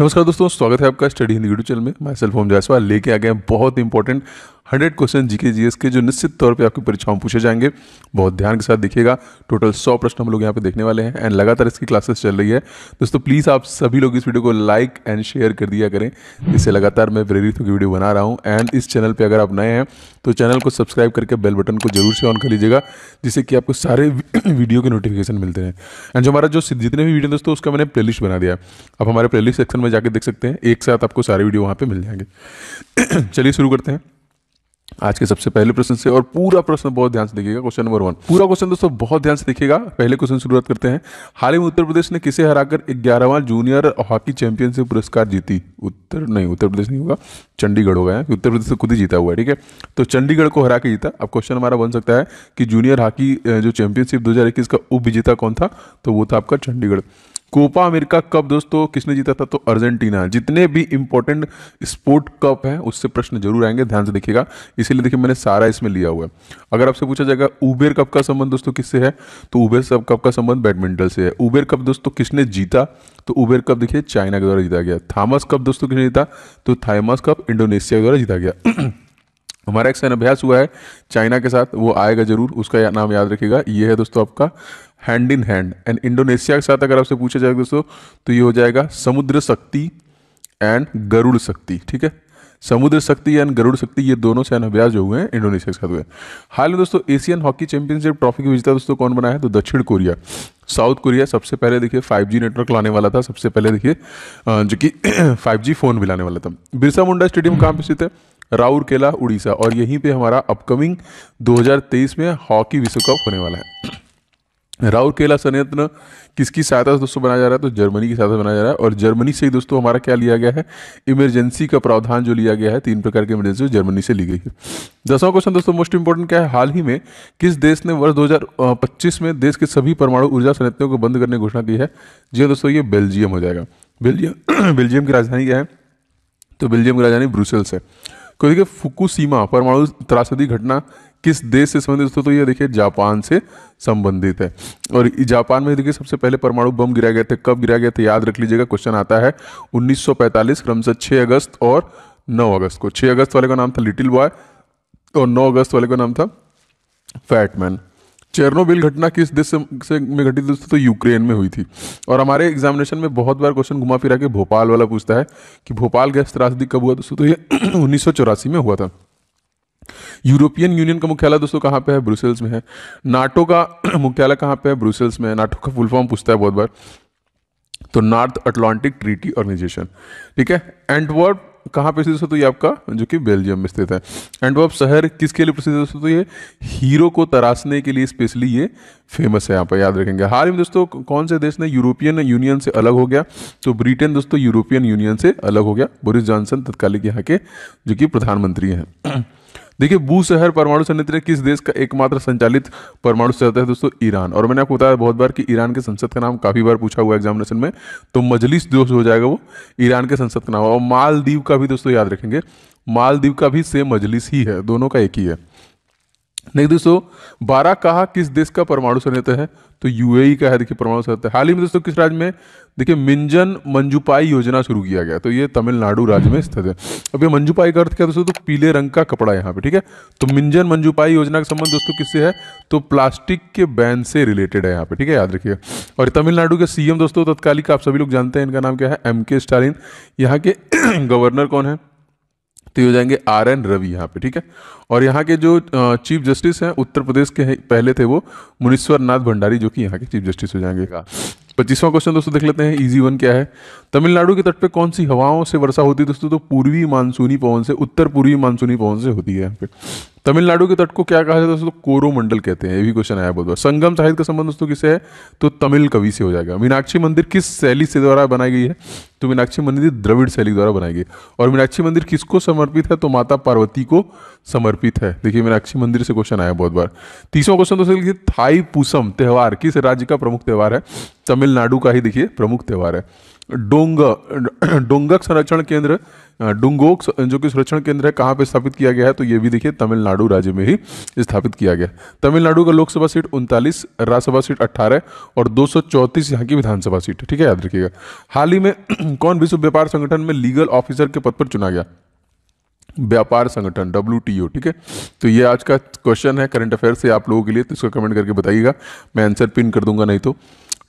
नमस्कार दोस्तों स्वागत है आपका स्टडी हिंदी यूट्यूब चैनल में मैं सेल्फ होम जायसवाल लेके आ गए हैं बहुत important hundred question GK GS के जो निश्चित तौर पे आपकी परीक्षाओं में पूछे जाएंगे बहुत ध्यान के साथ देखिएगा टोटल सौ प्रश्न हम लोग यहाँ पे देखने वाले हैं एंड लगातार इसकी क्लासेस चल रही है दोस्तों प्लीज़ आप सभी लोग इस वीडियो को लाइक एंड शेयर कर दिया करें जिससे लगातार मैं प्रेरित होकर वीडियो बना रहा हूँ एंड इस चैनल पर अगर आप नए हैं तो चैनल को सब्सक्राइब करके बेल बटन को जरूर से ऑन कर लीजिएगा जिससे कि आपको सारे वीडियो के नोटिफिकेशन मिलते हैं एंड जो हमारा जो जितने भी वीडियो दोस्तों उसका मैंने प्ले बना दिया आप हमारे प्ले सेक्शन में जाकर देख सकते हैं एक साथ आपको सारे वीडियो वहाँ पर मिल जाएंगे चलिए शुरू करते हैं आज के सबसे पहले प्रश्न से और पूरा प्रश्न बहुत ध्यान से देखिएगा क्वेश्चन नंबर वन पूरा क्वेश्चन दोस्तों बहुत ध्यान से देखिएगा पहले क्वेश्चन शुरुआत करते हैं हाल ही में उत्तर प्रदेश ने किसे हराकर ग्यारहवां जूनियर हॉकी चैंपियनशिप पुरस्कार जीती उत्तर नहीं उत्तर प्रदेश नहीं होगा चंडीगढ़ होगा यहाँ उत्तर प्रदेश से तो खुद ही जीता हुआ है ठीक है तो चंडीगढ़ को हरा के जीता अब क्वेश्चन हमारा बन सकता है कि जूनियर हॉकी जो चैंपियनशिप दो का उप विजेता कौन था तो वो था आपका चंडीगढ़ कोपा अमेरिका कप दोस्तों किसने जीता था तो अर्जेंटीना जितने भी इंपॉर्टेंट स्पोर्ट कप हैं उससे प्रश्न जरूर आएंगे ध्यान से देखिएगा इसीलिए देखिए मैंने सारा इसमें लिया हुआ है अगर आपसे पूछा जाएगा उबेर कप का संबंध दोस्तों किससे है तो उबेर सब कप का संबंध बैडमिंटन से है उबेर कप दोस्तों किसने जीता तो उबेर कप देखिए चाइना के द्वारा जीता गया थामस कप दोस्तों किसने जीता तो थामस कप इंडोनेशिया के द्वारा जीता गया हमारा एक सैन्य अभ्यास हुआ है चाइना के साथ वो आएगा जरूर उसका या, नाम याद रखिएगा ये है दोस्तों आपका hand in hand and Indonesia के साथ अगर आपसे पूछा जाएगा दोस्तों तो ये हो जाएगा समुद्र शक्ति एंड गरुड़ शक्ति ठीक है समुद्र शक्ति एंड गरुड़ शक्ति ये दोनों सैन्य अभ्यास जो हुए हैं इंडोनेशिया के साथ हुए हाल में दोस्तों एशियन हॉकी चैंपियनशिप ट्रॉफी की विजेता दोस्तों कौन बना है तो दक्षिण कोरिया साउथ कोरिया सबसे पहले देखिए 5G नेटवर्क लाने वाला था सबसे पहले देखिए जो कि 5G फ़ोन भी लाने वाला था बिरसा मुंडा स्टेडियम कहाँ पर स्थित है राउरकेला उड़ीसा और यहीं पे हमारा अपकमिंग 2023 में हॉकी विश्व कप होने वाला है राउरकेला संयंत्र किसकी सहायता से दोस्तों बनाया जा रहा है तो जर्मनी की सहायता से बनाया जा रहा है और जर्मनी से ही दोस्तों हमारा क्या लिया गया है इमरजेंसी का प्रावधान जो लिया गया है तीन प्रकार की इमरजेंसी जर्मनी से ली गई है दसवां क्वेश्चन दोस्तों मोस्ट इंपोर्टेंट क्या है हाल ही में किस देश ने वर्ष दो में देश के सभी परमाणु ऊर्जा संयंत्रों को बंद करने की घोषणा की है जी हाँ दोस्तों ये बेल्जियम हो जाएगा बेल्जियम बेल्जियम की राजधानी क्या है तो बेल्जियम की राजधानी ब्रुसेल्स है क्योंकि देखिए फुकुसीमा परमाणु त्रासदी घटना किस देश से संबंधित तो ये देखिए जापान से संबंधित है और जापान में देखिए सबसे पहले परमाणु बम गिराए गया था कब गिराए गए थे याद रख लीजिएगा क्वेश्चन आता है 1945 क्रमशः 6 अगस्त और 9 अगस्त को 6 अगस्त वाले का नाम था लिटिल बॉय और 9 अगस्त वाले का नाम था फैटमैन चेरनोबिल घटना किस देश से में घटित हुई तो यूक्रेन में हुई थी और हमारे एग्जामिनेशन में बहुत बार क्वेश्चन घुमा फिरा के भोपाल वाला पूछता है कि भोपाल गैस त्रासदी कब हुआ दोस्तों तो ये उन्नीस में हुआ था यूरोपियन यूनियन का मुख्यालय दोस्तों कहाँ पे है ब्रुसेल्स में है नाटो का मुख्यालय कहाँ पे है ब्रुसेल्स में है नाटो का फुल फॉर्म पूछता है बहुत बार तो नॉर्थ अटलांटिक ट्रीटी ऑर्गेनाइजेशन ठीक है एंटवर्प कहाँ पर स्थित है तो ये आपका जो कि बेल्जियम में स्थित है एंड अब शहर किसके लिए प्रसिद्ध है तो ये हीरो को तराशने के लिए स्पेशली ये फेमस है यहाँ पर याद रखेंगे हाल ही में दोस्तों कौन से देश ने यूरोपियन यूनियन से अलग हो गया तो ब्रिटेन दोस्तों यूरोपियन यूनियन से अलग हो गया बोरिस जॉनसन तत्कालिक यहाँ के जो कि प्रधानमंत्री हैं देखिए बू शहर परमाणु संयंत्र किस देश का एकमात्र संचालित परमाणु संयंत्र है दोस्तों ईरान और मैंने आपको बताया बहुत बार कि ईरान के संसद का नाम काफ़ी बार पूछा हुआ एग्जामिनेशन में तो मजलिस दोस्त हो जाएगा वो ईरान के संसद का नाम और मालदीव का भी दोस्तों याद रखेंगे मालदीव का भी सेम मजलिस ही है दोनों का एक ही है नेक्स्ट दोस्तों बारह कहा किस देश का परमाणु संयंत्र है तो यूएई का है देखिए परमाणु संयंत्र हाल ही में दोस्तों किस राज्य में देखिए मिंजन मंजूपाई योजना शुरू किया गया तो ये तमिलनाडु राज्य में स्थित है अब ये मंजूपाई का अर्थ क्या दोस्तों तो पीले रंग का कपड़ा यहाँ पे ठीक है तो मिंजन मंजूपाई योजना का संबंध दोस्तों किससे है तो प्लास्टिक के बैन से रिलेटेड है यहाँ पे ठीक है याद रखिएगा और तमिलनाडु के सीएम दोस्तों तत्कालिक आप सभी लोग जानते हैं इनका नाम क्या है एम के स्टालिन यहाँ के गवर्नर कौन है तो ये हो जाएंगे आर एन रवि यहाँ पे ठीक है और यहाँ के जो चीफ जस्टिस हैं उत्तर प्रदेश के पहले थे वो मुनीश्वर नाथ भंडारी जो कि यहाँ के चीफ जस्टिस हो जाएंगे हाँ। पच्चीसवां क्वेश्चन दोस्तों देख लेते हैं इजी वन क्या है तमिलनाडु के तट पे कौन सी हवाओं से वर्षा होती है दोस्तों तो पूर्वी मानसूनी पवन से उत्तर पूर्वी मानसूनी पवन से होती है यहाँ पे तमिलनाडु के तट को क्या कहा जाता है दोस्तों कोरोमंडल कहते हैं ये भी क्वेश्चन आया बहुत बार संगम साहित्य का संबंध दोस्तों किससे है तो तमिल कवि से हो जाएगा मीनाक्षी मंदिर किस शैली से द्वारा बनाई गई है तो मीनाक्षी मंदिर द्रविड़ शैली द्वारा बनाई गई और मीनाक्षी मंदिर किसको समर्पित है तो माता पार्वती को समर्पित है देखिए मीनाक्षी मंदिर से क्वेश्चन आया बहुत बार तीसरा क्वेश्चन दोस्तों थाई पूसम त्यौहार किस राज्य का प्रमुख त्यौहार है तमिलनाडु का ही देखिए प्रमुख त्यौहार है डोंग डोंगक संरक्षण केंद्र डुंगोक जो कि संरक्षण केंद्र है कहाँ पे स्थापित किया गया है तो ये भी देखिए तमिलनाडु राज्य में ही स्थापित किया गया तमिलनाडु का लोकसभा सीट उनतालीस राज्यसभा सीट 18 और 234 यहाँ की विधानसभा सीट ठीक है याद रखिएगा हाल ही में कौन विश्व व्यापार संगठन में लीगल ऑफिसर के पद पर चुना गया व्यापार संगठन डब्ल्यू ठीक है तो ये आज का क्वेश्चन है करंट अफेयर से आप लोगों के लिए तो इसको कमेंट करके बताइएगा मैं आंसर पिन कर दूंगा नहीं तो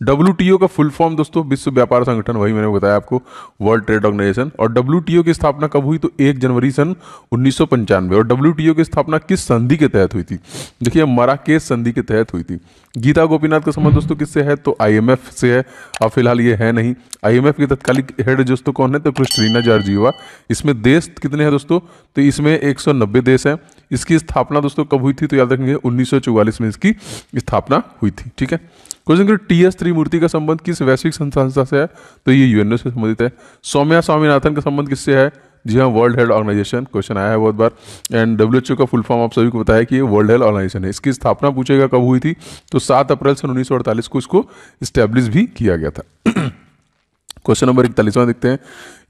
डब्ल्यू का फुल फॉर्म दोस्तों विश्व व्यापार संगठन वही मैंने बताया आपको वर्ल्ड ट्रेड ऑर्गेनाइजेशन और डब्ल्यू की स्थापना कब हुई तो एक जनवरी सन उन्नीस और डब्ल्यू की स्थापना किस संधि के तहत हुई थी देखिए मराकेश संधि के तहत हुई थी गीता गोपीनाथ का संबंध दोस्तों किससे है तो आईएमएफ से है अब फिलहाल ये है नहीं आई के तत्कालिक हेड दोस्तों कौन है तो क्रिस्टरीना जार्जीवा इसमें देश कितने हैं दोस्तों तो इसमें एक देश हैं इसकी स्थापना दोस्तों कब हुई थी तो याद रखेंगे उन्नीस में इसकी स्थापना हुई थी ठीक है क्वेश्चन करो टी एस त्रिमूर्ति का संबंध किस वैश्विक संस्था से है तो ये यूएनओ से संबंधित है सौम्या स्वामीनाथन का संबंध किससे है जी हाँ वर्ल्ड हेल्थ ऑर्गेनाइजेशन क्वेश्चन आया है बहुत बार एंड डब्ल्यूएचओ का फुल फॉर्म आप सभी को बताया कि ये वर्ल्ड हेल्थ ऑर्गेनाइजेशन है इसकी स्थापना पूछेगा कब हुई थी तो सात अप्रैल सन उन्नीस को इसको स्टैब्लिश भी किया गया था क्वेश्चन नंबर इकतालीसवा देखते हैं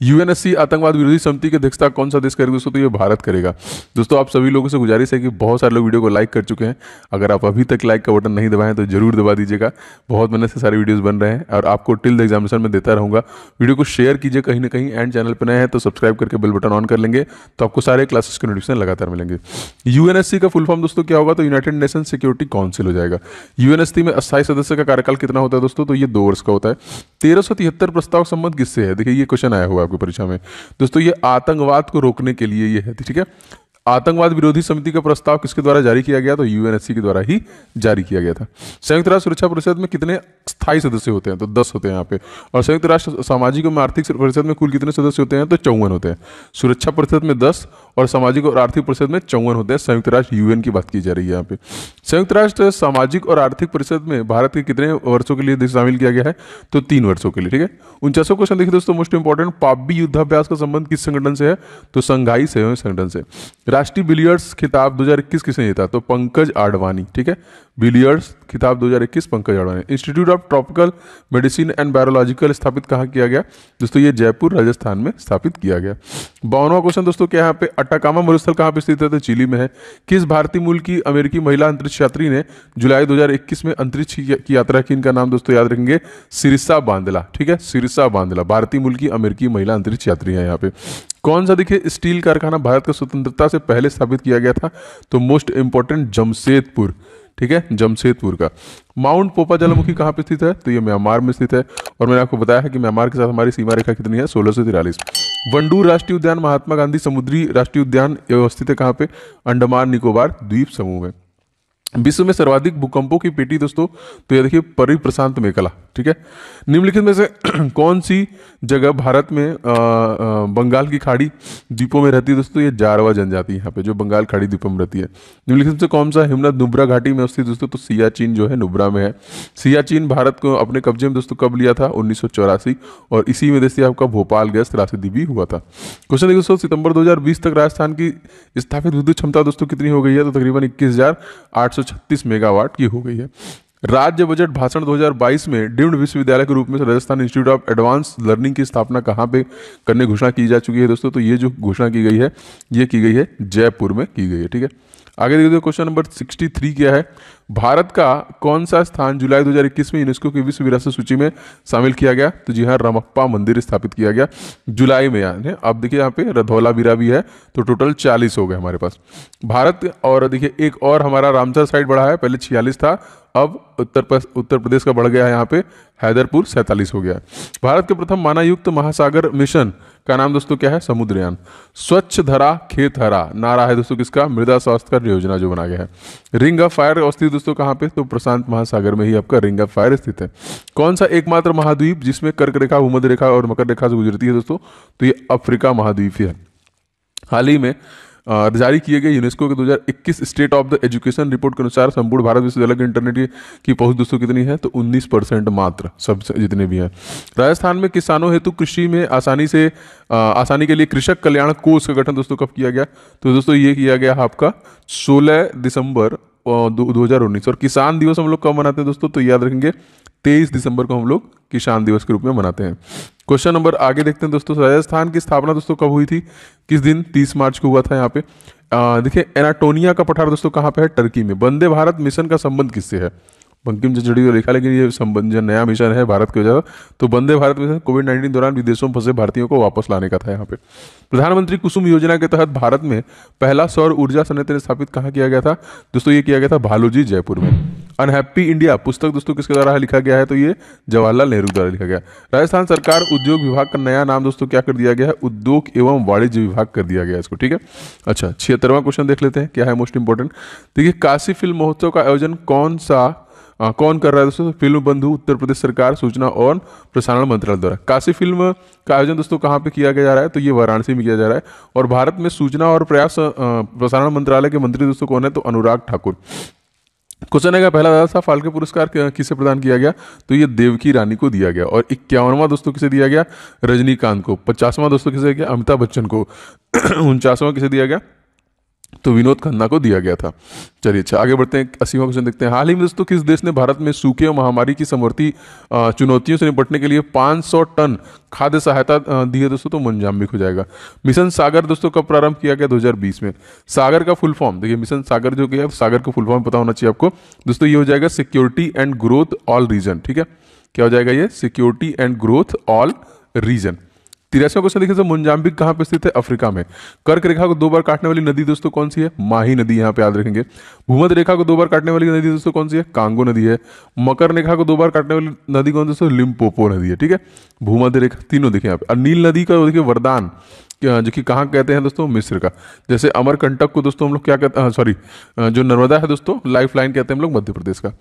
यूएनएससी आतंकवाद विरोधी समिति की अध्यक्षता कौन सा देश करेगा दोस्तों तो ये भारत करेगा दोस्तों आप सभी लोगों से गुजारिश है कि बहुत सारे लोग वीडियो को लाइक कर चुके हैं अगर आप अभी तक लाइक का बटन नहीं दबाएं तो जरूर दबा दीजिएगा बहुत मेहनत से सारे वीडियोज़ बन रहे हैं और आपको टिल द एग्जामिनेशन में देता रहूंगा वीडियो को शेयर कीजिए कहीं ना कहीं एंड चैनल पर नए हैं तो सब्सक्राइब करके बिल बटन ऑन कर लेंगे तो आपको सारे क्लासेस के नोटिफिकेशन लगातार मिलेंगे यूएनएससी का फुल फॉर्म दोस्तों क्या होगा तो यूनाइटेड नेशन सिक्योरिटी काउंसिल हो जाएगा यूएनएससी में अस्थायी सदस्य का कार्यकाल कितना होता है दोस्तों तो ये दो वर्ष का होता है तेरह प्रस्ताव संबंध किससे है देखिए ये क्वेश्चन आया हुआ है आपकी परीक्षा में दोस्तों ये आतंकवाद को रोकने के लिए ये है ठीक है आतंकवाद विरोधी समिति का प्रस्ताव किसके द्वारा जारी किया गया तो यूएनएससी के द्वारा ही जारी किया गया था संयुक्त राष्ट्र सुरक्षा परिषद में कितने स्थायी सदस्य होते हैं तो दस होते हैं यहाँ पे और संयुक्त राष्ट्र सामाजिक एवं आर्थिक परिषद में कुल कितने सदस्य होते हैं तो चौवन होते हैं सुरक्षा परिषद में दस और सामाजिक और आर्थिक परिषद में चौवन होते हैं संयुक्त राष्ट्र यूएन की बात की जा रही है यहाँ पे संयुक्त राष्ट्र सामाजिक और आर्थिक परिषद में भारत के कितने वर्षों के लिए शामिल किया गया है तो तीन वर्षों के लिए ठीक है उनचासों क्वेश्चन देखिए दोस्तों मोस्ट इंपॉर्टेंट पाब्बी युद्धाभ्यास का संबंध किस संगठन से है तो संघाई सेवा संगठन से राष्ट्रीय बिलियर्ड्स खिताब 2021 किसने जीता तो पंकज आडवाणी ठीक है बिलियर्ड्स खिताब 2021 Pankaj Advani institute of tropical medicine and biological स्थापित कहाँ किया गया दोस्तों ये जयपुर राजस्थान में स्थापित किया गया बावनवा क्वेश्चन दोस्तों क्या यहाँ पे अट्टाकामा मरुस्थल कहाँ पर स्थित है तो चिली में है किस भारतीय मूल की अमेरिकी महिला अंतरिक्ष यात्री ने जुलाई दो में अंतरिक्ष की यात्रा की इनका नाम दोस्तों याद रखेंगे सिरिसा बांदला ठीक है सिरिसा बांदला भारतीय मूल की अमेरिकी महिला अंतरिक्ष यात्री है यहाँ पे कौन सा देखिए स्टील कारखाना भारत का स्वतंत्रता से पहले स्थापित किया गया था तो मोस्ट इंपॉर्टेंट जमशेदपुर ठीक है जमशेदपुर का माउंट पोपा जलमुखी कहाँ पे स्थित है तो ये म्यांमार में स्थित है और मैंने आपको बताया है कि म्यांमार के साथ हमारी सीमा रेखा कितनी है सोलह सौ तिरालीस वंडूर राष्ट्रीय उद्यान महात्मा गांधी समुद्री राष्ट्रीय उद्यान अवस्थित है कहाँ पे अंडमान निकोबार द्वीप समूह में विश्व में सर्वाधिक भूकंपों की पेटी दोस्तों तो ये देखिए परी प्रशांत मेखला ठीक है निम्नलिखित में से कौन सी जगह भारत में आ, आ, बंगाल की खाड़ी द्वीपों में रहती है दोस्तों ये जारवा जनजाति यहाँ पे जो बंगाल खाड़ी द्वीपों में रहती है निम्नलिखित में से कौन सा हिमनद नुब्रा घाटी में अवस्थित दोस्तों तो सियाचीन जो है नुब्रा में है सियाचीन भारत को अपने कब्जे में दोस्तों कब लिया था उन्नीस और इसी में दोस्तों आपका भोपाल गैस त्रासदी भी हुआ था क्वेश्चन देखिए दोस्तों सितंबर दो तक राजस्थान की स्थापित विद्युत क्षमता दोस्तों कितनी हो गई है तो तकरीबन इक्कीस 836 मेगावाट की हो गई है राज्य बजट भाषण 2022 में डीम्ड विश्वविद्यालय के रूप में Rajasthan institute of advance learning की स्थापना कहाँ पे करने घोषणा की जा चुकी है दोस्तों तो ये जो घोषणा की गई है ये की गई है जयपुर में की गई है ठीक है आगे देखिए क्वेश्चन नंबर 63 क्या है भारत का कौन सा स्थान जुलाई 2021 में यूनेस्को की विश्व विरासत सूची में शामिल किया गया तो जी हाँ रमप्पा मंदिर स्थापित किया गया जुलाई में यानी अब देखिए यहाँ पे रधौला बीरा भी है तो टोटल 40 हो गए हमारे पास भारत और देखिए एक और हमारा रामसर साइड बढ़ा है पहले छियालीस था अब उत्तर उत्तर प्रदेश का बढ़ गया है यहाँ पे हैदरपुर सैंतालीस हो गया है भारत के प्रथम मानायुक्त महासागर मिशन का नाम दोस्तों क्या है समुद्रयान स्वच्छ धरा खेत हरा नारा है दोस्तों किसका मृदा स्वास्थ्य का योजना जो बना गया है रिंग ऑफ फायर स्थित दोस्तों कहाँ पे तो प्रशांत महासागर में ही आपका रिंग ऑफ फायर स्थित है कौन सा एकमात्र महाद्वीप जिसमें कर्क रेखा भूमध्य रेखा और मकर रेखा से गुजरती है दोस्तों तो ये अफ्रीका महाद्वीप है हाल ही में जारी किए गए यूनेस्को के 2021 state of the education report के अनुसार संपूर्ण भारत विश्व अलग इंटरनेट की पहुंच दोस्तों कितनी है तो 19 परसेंट मात्र सब जितने भी हैं राजस्थान में किसानों हेतु कृषि में आसानी से आ, आसानी के लिए कृषक कल्याण कोष का गठन दोस्तों कब किया गया तो दोस्तों ये किया गया आपका सोलह दिसंबर दो हज़ार उन्नीस और किसान दिवस हम लोग कब मनाते हैं दोस्तों तो याद रखेंगे तेईस दिसंबर को हम लोग किसान दिवस के रूप में मनाते हैं क्वेश्चन नंबर आगे देखते हैं दोस्तों राजस्थान की स्थापना दोस्तों कब हुई थी किस दिन 30 मार्च को हुआ था यहाँ पे देखिए एनाटोनिया का पठार दोस्तों कहाँ पे है टर्की में वंदे भारत मिशन का संबंध किससे है बंकिम चचड़ी को लिखा लेकिन ये संबंध जो नया मिशन है भारत की वजह तो Vande Bharat mission COVID nineteen दौरान विदेशों में फंसे भारतीयों को वापस लाने का था यहाँ पे प्रधानमंत्री कुसुम योजना के तहत भारत में पहला सौर ऊर्जा संयंत्र स्थापित कहाँ किया गया था दोस्तों ये किया गया था भालूजी जयपुर में अनहैप्पी इंडिया पुस्तक दोस्तों किसके द्वारा लिखा गया है तो ये जवाहरलाल नेहरू द्वारा लिखा गया राजस्थान सरकार उद्योग विभाग का नया नाम दोस्तों क्या कर दिया गया है उद्योग एवं वाणिज्य विभाग कर दिया गया इसको ठीक है अच्छा छिहत्तरवा क्वेश्चन देख लेते हैं क्या है मोस्ट इंपोर्टेंट देखिए काशी फिल्म महोत्सव का आयोजन कौन सा आ, कौन कर रहा है दोस्तों फिल्म बंधु उत्तर प्रदेश सरकार सूचना और प्रसारण मंत्रालय द्वारा काशी फिल्म का आयोजन दोस्तों कहाँ पे किया गया जा रहा है तो ये वाराणसी में किया जा रहा है और भारत में सूचना और प्रयास प्रसारण मंत्रालय के मंत्री दोस्तों कौन है तो अनुराग ठाकुर क्वेश्चन है पहला दादा साहब फाल्के पुरस्कार किसे प्रदान किया गया तो ये देवकी रानी को दिया गया और इक्यावनवा दोस्तों किसे दिया गया रजनीकांत को पचासवां दोस्तों किसे दिया गया अमिताभ बच्चन को उनचासवां किसे दिया गया तो विनोद खन्ना को दिया गया था चलिए अच्छा आगे बढ़ते हैं अस्सी क्वेश्चन देखते हैं हाल ही में दोस्तों किस देश ने भारत में सूखे और महामारी की समर्थी चुनौतियों से निपटने के लिए 500 टन खाद्य सहायता दी है दोस्तों तो भी हो जाएगा मिशन सागर दोस्तों कब प्रारंभ किया गया 2020 में सागर का फुल फॉर्म देखिए मिशन सागर जो किया सागर का फुल फॉर्म पता होना चाहिए आपको दोस्तों ये हो जाएगा security and growth all region ठीक है क्या हो जाएगा ये security and growth all region तिरासवा क्वेश्चन देखिए सर मोजाम्बिक पर स्थित है अफ्रीका में कर्क रेखा को दो बार काटने वाली नदी दोस्तों कौन सी है माही नदी यहाँ पे याद रखेंगे भूमध रेखा को दो बार काटने वाली नदी दोस्तों कौन सी है कांगो नदी है मकर रेखा को दो बार काटने वाली नदी कौन दोस्तों लिम्पोपो नदी है ठीक है भूमध रेखा तीनों देखिए यहाँ पे नील नदी का देखिए वरदान जो कि कहाँ कहते हैं दोस्तों मिस्र का जैसे अमरकंटक को दोस्तों हम लोग क्या कहते हैं सॉरी जो नर्मदा है दोस्तों लाइफ लाइन कहते हैं हम लोग मध्य प्रदेश का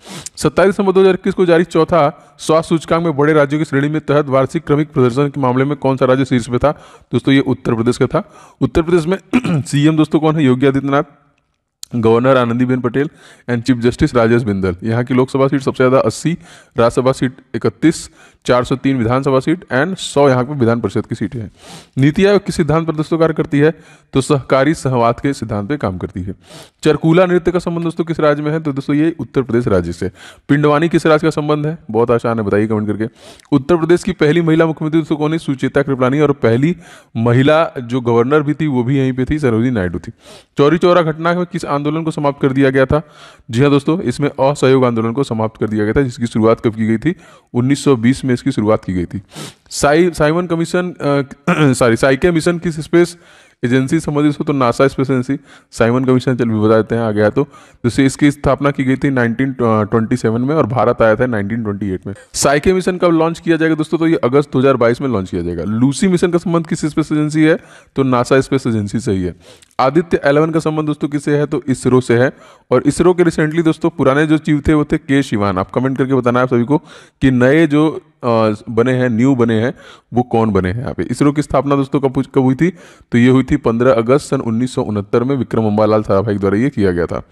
सत्ताईस दिसंबर दो को जारी चौथा स्वास्थ्य सूचकांक में बड़े राज्यों की श्रेणी में तहत वार्षिक क्रमिक प्रदर्शन के मामले में कौन सा राज्य शीर्ष पर था दोस्तों ये उत्तर प्रदेश का था उत्तर प्रदेश में सीएम दोस्तों कौन है Yogi Adityanath governor Anandiben Patel and chief justice Rajesh Bindal यहाँ की लोकसभा सीट सबसे ज़्यादा 80 Rajya Sabha seat 31, 403 Vidhan Sabha seat and 100 यहाँ पर विधान परिषद की सीटें हैं नीति आयोग किस सिद्धांत पर दोस्तों कार्य करती है तो सहकारी सहवाद के सिद्धांत पर काम करती है चरकूला नृत्य का संबंध दोस्तों किस राज्य में है तो दोस्तों ये उत्तर प्रदेश राज्य से पिंडवानी किस राज्य का संबंध है बहुत आसान है बताइए कमेंट करके उत्तर प्रदेश की पहली महिला मुख्यमंत्री दोस्तों कौन है सुचेता कृपलानी और पहली महिला जो गवर्नर भी थी वो भी यहीं पर थी सरोजी नायडू थी चौरी चौरा घटना में किस आंदोलन को समाप्त कर दिया गया था जी हाँ दोस्तों इसमें असहयोग आंदोलन को समाप्त कर दिया गया था जिसकी शुरुआत कब की गई थी 1920 में इसकी शुरुआत की गई थी साई Simon commission sorry Psyche mission की स्पेस एजेंसी संबंधित हो तो NASA space agency Simon commission चल भी बता देते हैं आ गया तो जैसे इसकी स्थापना की गई थी 1927 में और भारत आया था 1928 में साइके मिशन कब लॉन्च किया जाएगा दोस्तों तो ये अगस्त 2022 में लॉन्च किया जाएगा लूसी मिशन का संबंध किस स्पेस एजेंसी है तो नासा स्पेस एजेंसी से ही है आदित्य एलेवन का संबंध दोस्तों किससे है तो इसरो से है और इसरो के रिसेंटली दोस्तों पुराने जो चीफ थे वो थे के शिवान आप कमेंट करके बताना आप सभी को कि नए जो बने हैं न्यू बने हैं वो कौन बने हैं यहाँ पे इसरो की स्थापना दोस्तों कब कब हुई थी तो ये हुई थी पंद्रह अगस्त सन उन्नीस में विक्रम अम्बालाल साराभाई द्वारा ये किया गया था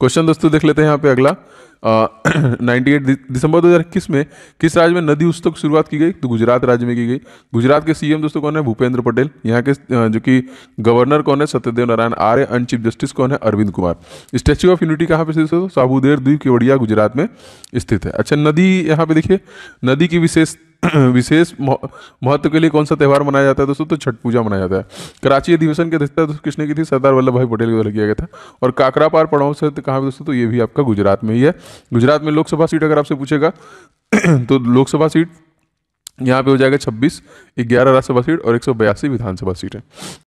क्वेश्चन दोस्तों देख लेते हैं यहाँ पे अगला नाइन्टी एट दिसंबर 2021 में किस राज्य में नदी उत्सव की शुरुआत की गई तो गुजरात राज्य में की गई गुजरात के सीएम दोस्तों कौन है भूपेंद्र पटेल यहाँ के जो कि गवर्नर कौन है Satyadev Narayan Arya and chief justice कौन है Arvind Kumar statue of unity कहाँ पे स्थित दोस्तों साबुदेर द्वीप केवड़िया गुजरात में स्थित है अच्छा नदी यहाँ पे देखिए नदी की विशेष विशेष महत्व के लिए कौन सा त्यौहार मनाया जाता है दोस्तों तो छठ पूजा मनाया जाता है कराची अधिवेशन के अध्यक्षता दोस्तों किसने की थी सरदार वल्लभ भाई पटेल के द्वारा किया गया था और काकरा पार पड़ाव से तो कहाँ दोस्तों तो ये भी आपका गुजरात में ही है गुजरात में लोकसभा सीट अगर आपसे पूछेगा तो लोकसभा सीट यहाँ पे हो जाएगा 26, ग्यारह राज्यसभा सीट और एक विधानसभा सीट है